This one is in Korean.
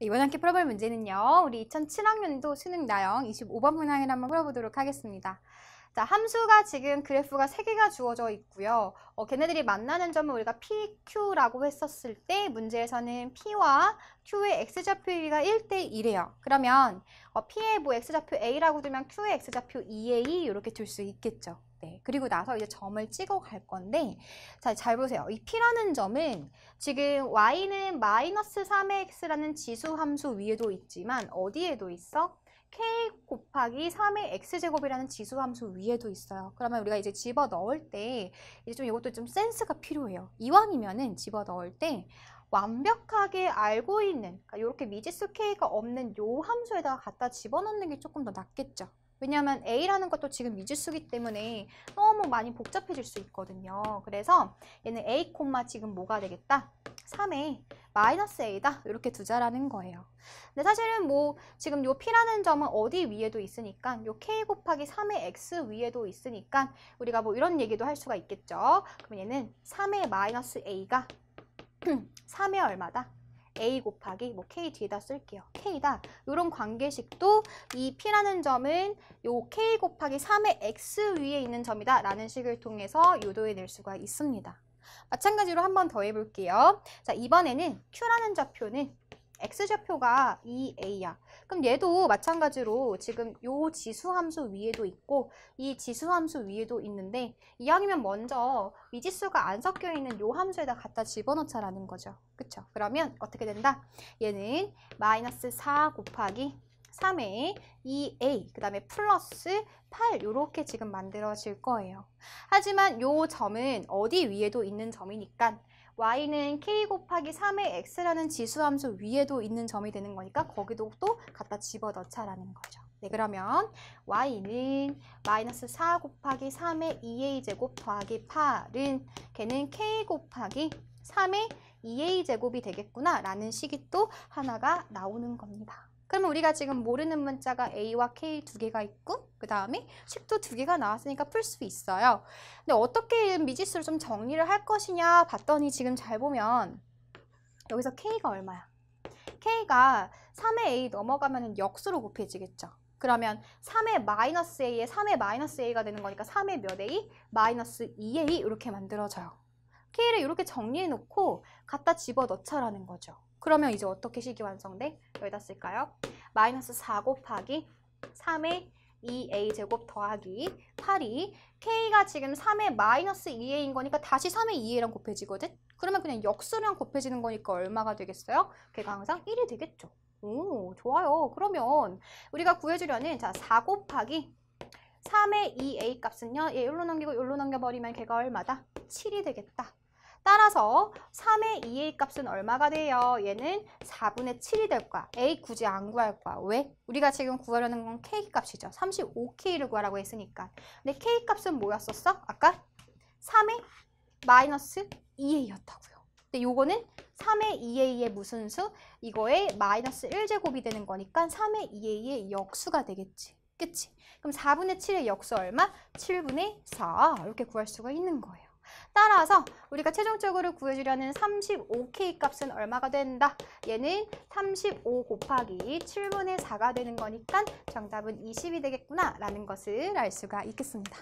네, 이번 학기 풀어볼 문제는요. 우리 2007학년도 수능 나영 25번 문항을 한번 풀어보도록 하겠습니다. 자, 함수가 지금 그래프가 3개가 주어져 있고요. 어, 걔네들이 만나는 점을 우리가 PQ라고 했었을 때 문제에서는 P와 Q의 X좌표 1가 1대1이에요. 그러면 어, P의 뭐 X좌표 A라고 두면 Q의 X좌표 2A 이렇게 둘 수 있겠죠. 네, 그리고 나서 이제 점을 찍어 갈 건데 자, 잘 보세요. 이 P라는 점은 지금 Y는 마이너스 3의 X라는 지수 함수 위에도 있지만 어디에도 있어? K 곱하기 3의 X제곱이라는 지수 함수 위에도 있어요. 그러면 우리가 이제 집어 넣을 때 이제 좀 이것도 좀 센스가 필요해요. 이왕이면은 집어 넣을 때 완벽하게 알고 있는 그러니까 이렇게 미지수 K가 없는 요 함수에다가 갖다 집어넣는 게 조금 더 낫겠죠. 왜냐하면 A라는 것도 지금 미지수기 때문에 너무 많이 복잡해질 수 있거든요. 그래서 얘는 A, 콤마 지금 뭐가 되겠다? 3A, 마이너스 A다. 이렇게 두자라는 거예요. 근데 사실은 뭐 지금 요 P라는 점은 어디 위에도 있으니까 요 K 곱하기 3의 X 위에도 있으니까 우리가 뭐 이런 얘기도 할 수가 있겠죠. 그럼 얘는 3의 마이너스 A가 3의 얼마다? a 곱하기 뭐 k 뒤에다 쓸게요. k다. 이런 관계식도 이 p라는 점은 요 k 곱하기 3의 x 위에 있는 점이다 라는 식을 통해서 유도해낼 수가 있습니다. 마찬가지로 한 번 더 해볼게요. 자 이번에는 q라는 좌표는 x좌표가 2a야. 그럼 얘도 마찬가지로 지금 요 지수함수 위에도 있고 이 지수함수 위에도 있는데 이왕이면 먼저 미지수가 안 섞여 있는 요 함수에다 갖다 집어넣자라는 거죠. 그쵸? 그러면 어떻게 된다? 얘는 마이너스 4 곱하기 3에 2a 그 다음에 플러스 8 이렇게 지금 만들어질 거예요. 하지만 요 점은 어디 위에도 있는 점이니까 y는 k 곱하기 3의 x라는 지수함수 위에도 있는 점이 되는 거니까 거기도 또 갖다 집어넣자라는 거죠. 네, 그러면 y는 마이너스 4 곱하기 3의 2a제곱 더하기 8은 걔는 k 곱하기 3의 2a제곱이 되겠구나 라는 식이 또 하나가 나오는 겁니다. 그러면 우리가 지금 모르는 문자가 A와 K 두 개가 있고 그 다음에 식도 두 개가 나왔으니까 풀 수 있어요. 근데 어떻게 미지수를 좀 정리를 할 것이냐 봤더니 지금 잘 보면 여기서 K가 얼마야? K가 3의 A 넘어가면 역수로 곱해지겠죠. 그러면 3의 마이너스 A에 3의 마이너스 A가 되는 거니까 3의 몇 A? 마이너스 2A 이렇게 만들어져요. 스케일을 이렇게 정리해 놓고 갖다 집어 넣자라는 거죠. 그러면 이제 어떻게 식이 완성돼? 여기다 쓸까요? 마이너스 4 곱하기 3의 2a 제곱 더하기 8이 k가 지금 3의 마이너스 2a인 거니까 다시 3의 2a랑 곱해지거든? 그러면 그냥 역수랑 곱해지는 거니까 얼마가 되겠어요? 걔가 항상 1이 되겠죠. 오, 좋아요. 그러면 우리가 구해주려는 자, 4 곱하기 3의 2a 값은요. 얘 예, 여기로 넘기고 여기로 넘겨버리면 걔가 얼마다? 7이 되겠다. 따라서 3의 2의 값은 얼마가 돼요? 얘는 4분의 7이 될 거야. A 굳이 안 구할 거야. 왜? 우리가 지금 구하려는 건 K 값이죠. 35K를 구하라고 했으니까. 근데 K 값은 뭐였었어? 아까 3의 마이너스 2A였다고요. 근데 요거는 3의 2a의 무슨 수? 이거에 마이너스 1제곱이 되는 거니까 3의 2a의 역수가 되겠지. 그치? 그럼 4분의 7의 역수 얼마? 7분의 4 이렇게 구할 수가 있는 거예요. 따라서 우리가 최종적으로 구해주려는 35K 값은 얼마가 된다? 얘는 35 곱하기 7분의 4가 되는 거니까 정답은 20이 되겠구나 라는 것을 알 수가 있겠습니다.